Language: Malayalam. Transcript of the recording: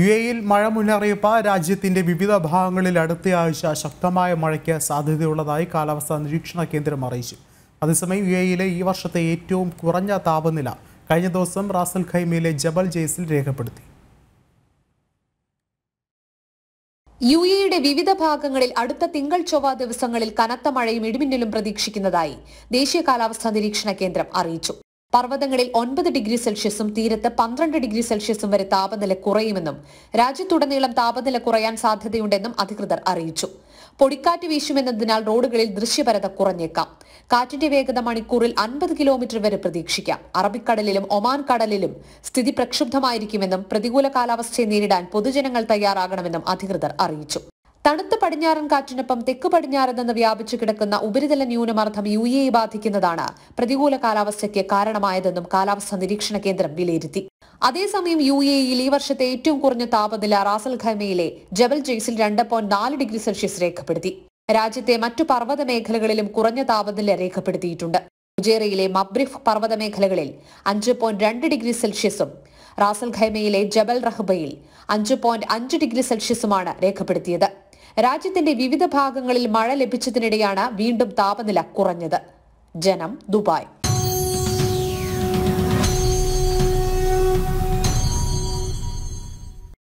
യു എയിൽ മഴ മുന്നറിയിപ്പ് രാജ്യത്തിന്റെ വിവിധ ഭാഗങ്ങളിൽ അടുത്ത ആഴ്ച ശക്തമായ മഴയ്ക്ക് സാധ്യതയുള്ളതായി കാലാവസ്ഥാ നിരീക്ഷണ കേന്ദ്രം അറിയിച്ചു അതേസമയം യു എയിലെ ഈ വർഷത്തെ ഏറ്റവും കുറഞ്ഞ താപനില കഴിഞ്ഞ ദിവസം റാസൽ ഖൈമയിലെ ജബൽ ജെയ്സിൽ രേഖപ്പെടുത്തി യു എയുടെ വിവിധ ഭാഗങ്ങളിൽ അടുത്ത തിങ്കൾ ചൊവ്വ ദിവസങ്ങളിൽ കനത്ത മഴയും ഇടിമിന്നലും പ്രതീക്ഷിക്കുന്നതായി ദേശീയ കാലാവസ്ഥാ നിരീക്ഷണ കേന്ദ്രം അറിയിച്ചു പർവ്വതങ്ങളിൽ ഒൻപത് ഡിഗ്രി സെൽഷ്യസും തീരത്ത് പന്ത്രണ്ട് ഡിഗ്രി സെൽഷ്യസും വരെ താപനില കുറയുമെന്നും രാജ്യത്തുടനീളം താപനില കുറയാൻ സാധ്യതയുണ്ടെന്നും അധികൃതർ അറിയിച്ചു പൊടിക്കാറ്റ് വീശുമെന്നതിനാൽ റോഡുകളിൽ ദൃശ്യപരത കുറഞ്ഞേക്കാം കാറ്റിന്റെ വേഗത മണിക്കൂറിൽ അൻപത് കിലോമീറ്റർ വരെ പ്രതീക്ഷിക്കാം അറബിക്കടലിലും ഒമാൻ കടലിലും സ്ഥിതി പ്രക്ഷുബ്ധമായിരിക്കുമെന്നും പ്രതികൂല കാലാവസ്ഥയെ നേരിടാൻ പൊതുജനങ്ങൾ തയ്യാറാകണമെന്നും അധികൃതർ അറിയിച്ചു തണുത്ത പടിഞ്ഞാറൻ കാറ്റിനൊപ്പം തെക്ക് പടിഞ്ഞാറൻ നിന്ന് വ്യാപിച്ചു കിടക്കുന്ന ഉപരിതല ന്യൂനമർദ്ദം യു എ ബാധിക്കുന്നതാണ് പ്രതികൂല കാലാവസ്ഥയ്ക്ക് കാരണമായതെന്നും കാലാവസ്ഥാ നിരീക്ഷണ കേന്ദ്രം വിലയിരുത്തി അതേസമയം യു എയിൽ ഈ വർഷത്തെ ഏറ്റവും കുറഞ്ഞ താപനില റാസൽ ഖൈമയിലെ ജബൽ ജെയ്സിൽ രണ്ട് പോയിന്റ് നാല് ഡിഗ്രി സെൽഷ്യസ് രേഖപ്പെടുത്തി രാജ്യത്തെ മറ്റു പർവ്വത മേഖലകളിലും കുറഞ്ഞ താപനില രേഖപ്പെടുത്തിയിട്ടുണ്ട് ഉജേറയിലെ മബ്രിഫ് പർവ്വത മേഖലകളിൽ അഞ്ച് പോയിന്റ് രണ്ട് ഡിഗ്രി സെൽഷ്യസും റാസൽ ഖൈമയിലെ ജബൽ റഹ്ബയിൽ അഞ്ച് പോയിന്റ് അഞ്ച് ഡിഗ്രി സെൽഷ്യസുമാണ് രേഖപ്പെടുത്തിയത് രാജ്യത്തിന്റെ വിവിധ ഭാഗങ്ങളിൽ മഴ ലഭിച്ചതിനിടെയാണ് വീണ്ടും താപനില കുറഞ്ഞത് ജനം ദുബായ്